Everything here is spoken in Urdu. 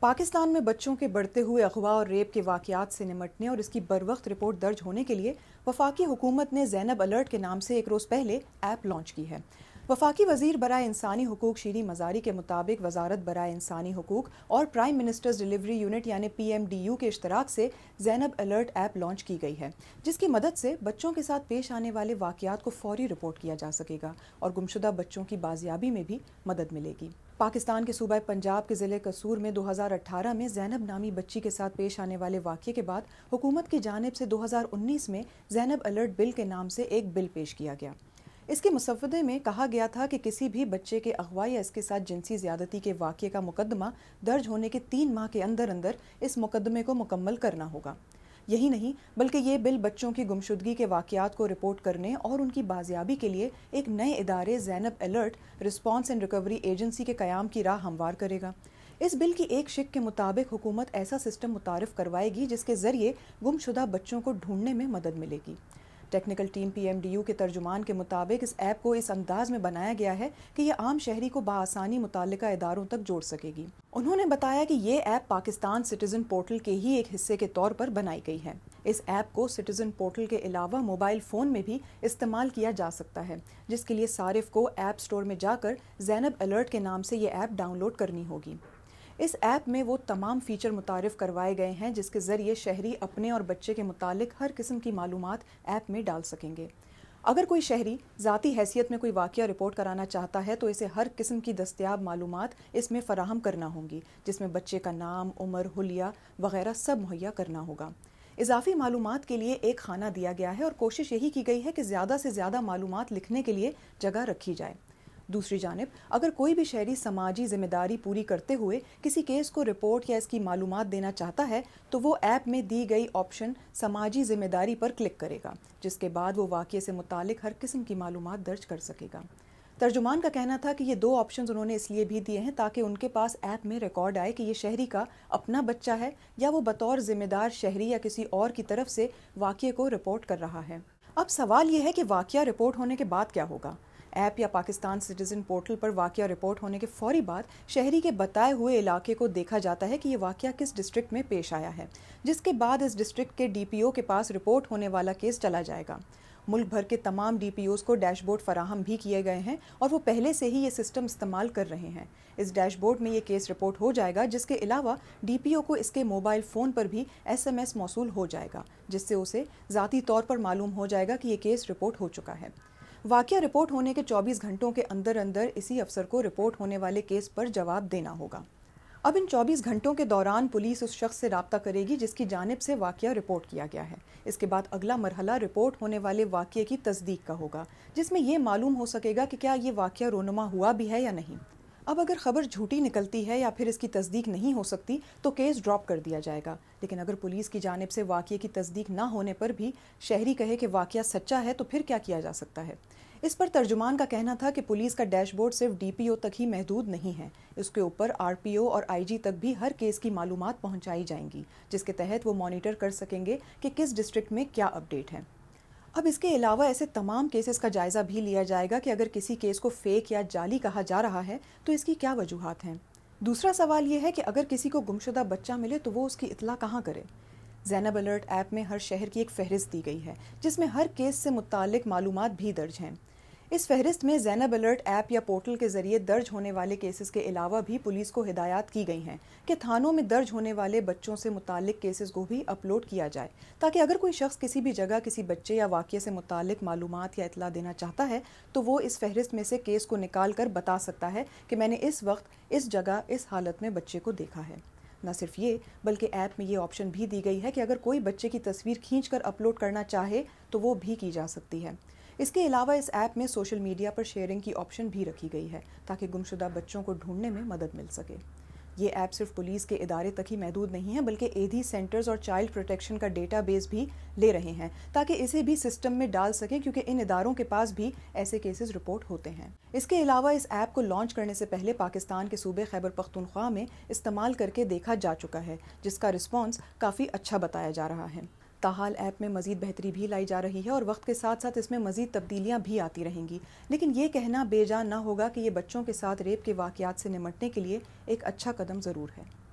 پاکستان میں بچوں کے بڑھتے ہوئے اغوا اور ریپ کے واقعات سے نمٹنے اور اس کی بروقت رپورٹ درج ہونے کے لیے وفاقی حکومت نے زینب الرٹ کے نام سے ایک روز پہلے ایپ لانچ کی ہے وفاقی وزیر برائے انسانی حقوق شیریں مزاری کے مطابق وزارت برائے انسانی حقوق اور پرائم منسٹرز ڈیلیوری یونٹ یعنی پی ایم ڈی یو کے اشتراک سے زینب الرٹ ایپ لانچ کی گئی ہے جس کی مدد سے بچوں کے ساتھ پیش آنے والے واقعات کو فوری رپورٹ کیا جا سکے گا اور گمشدہ بچوں کی بازیابی میں بھی مدد ملے گی پاکستان کے صوبہ پنجاب کے ضلع قصور میں دو ہزار اٹھارہ میں زینب نامی بچی کے ساتھ پیش آنے والے واقعے کے بعد حکومت کی جانب سے دو ہزار انیس میں زینب الرٹ بل کے نام سے ایک بل پیش کیا گیا اس کے مسودے میں کہا گیا تھا کہ کسی بھی بچے کے اغوا یا اس کے ساتھ جنسی زیادتی کے واقعے کا مقدمہ درج ہونے کے تین ماہ کے اندر اندر اس مقدمے کو مکمل کرنا ہوگا یہی نہیں بلکہ یہ بل بچوں کی گمشدگی کے واقعات کو رپورٹ کرنے اور ان کی بازیابی کے لیے ایک نئے ادارے Zainab alert response and recovery agency کے قیام کی راہ ہموار کرے گا اس بل کی ایک شک کے مطابق حکومت ایسا سسٹم متعارف کروائے گی جس کے ذریعے گم شدہ بچوں کو ڈھونڈنے میں مدد ملے گی technical team P M D U کے ترجمان کے مطابق اس ایپ کو اس انداز میں بنایا گیا ہے کہ یہ عام شہری کو بآسانی متعلقہ اداروں تک جوڑ سکے گی انہوں نے بتایا کہ یہ ایپ پاکستان سٹیزن پورٹل کے ہی ایک حصے کے طور پر بنائی گئی ہے اس ایپ کو سٹیزن پورٹل کے علاوہ موبائل فون میں بھی استعمال کیا جا سکتا ہے جس کے لیے صارف کو ایپ سٹور میں جا کر زینب الرٹ کے نام سے یہ ایپ ڈاؤن لوڈ کرنی ہوگی اس ایپ میں وہ تمام فیچر متعارف کروائے گئے ہیں جس کے ذریعے شہری اپنے اور بچے کے متعلق ہر قسم کی معلومات ایپ میں ڈال سکیں گے اگر کوئی شہری ذاتی حیثیت میں کوئی واقعہ رپورٹ کرانا چاہتا ہے تو اسے ہر قسم کی دستیاب معلومات اس میں فراہم کرنا ہوں گی جس میں بچے کا نام عمر حلیہ وغیرہ سب مہیا کرنا ہوگا اضافی معلومات کے لیے ایک خانہ دیا گیا ہے اور کوشش یہی کی گئی ہے کہ زیادہ سے زیادہ معلومات لکھنے کے لیے جگہ رکھی جائے دوسری جانب اگر کوئی بھی شہری سماجی ذمہ داری پوری کرتے ہوئے کسی کیس کو رپورٹ یا اس کی معلومات دینا چاہتا ہے تو وہ ایپ میں دی گئی آپشن سماجی ذمہ داری پر کلک کرے گا جس کے بعد وہ واقعے سے متعلق ہر قسم کی معلومات درج کر سکے گا ترجمان کا کہنا تھا کہ یہ دو آپشنز انہوں نے اس لیے بھی دیے ہیں تاکہ ان کے پاس ایپ میں ریکارڈ آئے کہ یہ شہری کا اپنا بچہ ہے یا وہ بطور ذمہ دار شہری یا کسی اور کی طرف سے واقعے کو رپورٹ کر رہا ہے اب سوال یہ ہے کہ واقعہ رپورٹ ہونے کے بعد کیا ہوگا ایپ یا پاکستان سٹیزن پورٹل پر واقعہ رپورٹ ہونے کے فوری بعد شہری کے بتائے ہوئے علاقے کو دیکھا جاتا ہے کہ یہ واقعہ کس ڈسٹرکٹ میں پیش آیا ہے جس کے بعد اس ڈسٹرکٹ کے ڈی پی او کے پاس رپورٹ ہونے والا کیس چلا جائے گا ملک بھر کے تمام ڈی پی اوز کو ڈیش بورڈ فراہم بھی کیے گئے ہیں اور وہ پہلے سے ہی یہ سسٹم استعمال کر رہے ہیں اس ڈیش بورڈ میں یہ کیس رپورٹ ہو جائے گا جس کے علاوہ ڈی پی او کو اس کے موبائل فون پر بھی ایس ایم ایس موصول ہو جائے گا جس سے اسے ذاتی طور پر معلوم ہو جائے گا کہ یہ کیس رپورٹ ہو چکا ہے واقعہ رپورٹ ہونے کے چوبیس گھنٹوں کے اندر اندر اسی افسر کو رپورٹ ہونے والے کیس پر جواب دینا ہوگا اب ان چوبیس گھنٹوں کے دوران پولیس اس شخص سے رابطہ کرے گی جس کی جانب سے واقعہ رپورٹ کیا گیا ہے اس کے بعد اگلا مرحلہ رپورٹ ہونے والے واقعے کی تصدیق کا ہوگا جس میں یہ معلوم ہو سکے گا کہ کیا یہ واقعہ رونما ہوا بھی ہے یا نہیں اب اگر خبر جھوٹی نکلتی ہے یا پھر اس کی تصدیق نہیں ہو سکتی تو کیس ڈراپ کر دیا جائے گا لیکن اگر پولیس کی جانب سے واقعے کی تصدیق نہ ہونے پر بھی شہری کہے کہ واقعہ سچا ہے تو پھر کیا کیا جا سکتا ہے اس پر ترجمان کا کہنا تھا کہ پولیس کا ڈیش بورڈ صرف ڈی پی او تک ہی محدود نہیں ہے اس کے اوپر آر پی او اور آئی جی تک بھی ہر کیس کی معلومات پہنچائی جائیں گی جس کے تحت وہ مانیٹر کر سکیں گے کہ کس ڈسٹرکٹ میں کیا اپڈیٹ ہے اب اس کے علاوہ ایسے تمام کیسز کا جائزہ بھی لیا جائے گا کہ اگر کسی کیس کو فیک یا جعلی کہا جا رہا ہے تو اس کی کیا وجوہات ہیں دوسرا سوال یہ ہے کہ اگر کسی کو گمشدہ بچہ ملے تو وہ اس کی اطلاع کہاں کرے زینب الرٹ ایپ میں ہر شہر کی ایک فہرست دی گئی ہے جس میں ہر کیس سے متعلق معلومات بھی درج ہیں اس فہرست میں زینب الرٹ ایپ یا پورٹل کے ذریعے درج ہونے والے کیسز کے علاوہ بھی پولیس کو ہدایات کی گئی ہیں کہ تھانوں میں درج ہونے والے بچوں سے متعلق کیسز کو بھی اپلوڈ کیا جائے تاکہ اگر کوئی شخص کسی بھی جگہ کسی بچے یا واقعے سے متعلق معلومات یا اطلاع دینا چاہتا ہے تو وہ اس فہرست میں سے کیس کو نکال کر بتا سکتا ہے کہ میں نے اس وقت اس جگہ اس حالت میں بچے کو دیکھا ہے نہ صرف یہ بلکہ ایپ میں یہ آپشن بھی دی گئی ہے کہ اگر کوئی بچے کی تصویر کھینچ کر اپلوڈ کرنا چاہے تو وہ بھی کی جا سکتی ہے اس کے علاوہ اس ایپ میں سوشل میڈیا پر شیئرنگ کی آپشن بھی رکھی گئی ہے تاکہ گمشدہ بچوں کو ڈھونڈنے میں مدد مل سکے یہ ایپ صرف پولیس کے ادارے تک ہی محدود نہیں ہے بلکہ ایدھی سینٹرز اور چائلڈ پروٹیکشن کا ڈیٹا بیس بھی لے رہے ہیں تاکہ اسے بھی سسٹم میں ڈال سکیں کیونکہ ان اداروں کے پاس بھی ایسے کیسز رپورٹ ہوتے ہیں اس کے علاوہ اس ایپ کو لانچ کرنے سے پہلے پاکستان کے صوبے خیبر پختونخوا میں استعمال کر کے دیکھا جا چکا ہے جس کا رسپانس کافی اچھا بتایا جا رہا ہے تاحال ایپ میں مزید بہتری بھی لائی جا رہی ہے اور وقت کے ساتھ ساتھ اس میں مزید تبدیلیاں بھی آتی رہیں گی لیکن یہ کہنا بے جان نہ ہوگا کہ یہ بچوں کے ساتھ ریپ کے واقعات سے نمٹنے کے لیے ایک اچھا قدم ضرور ہے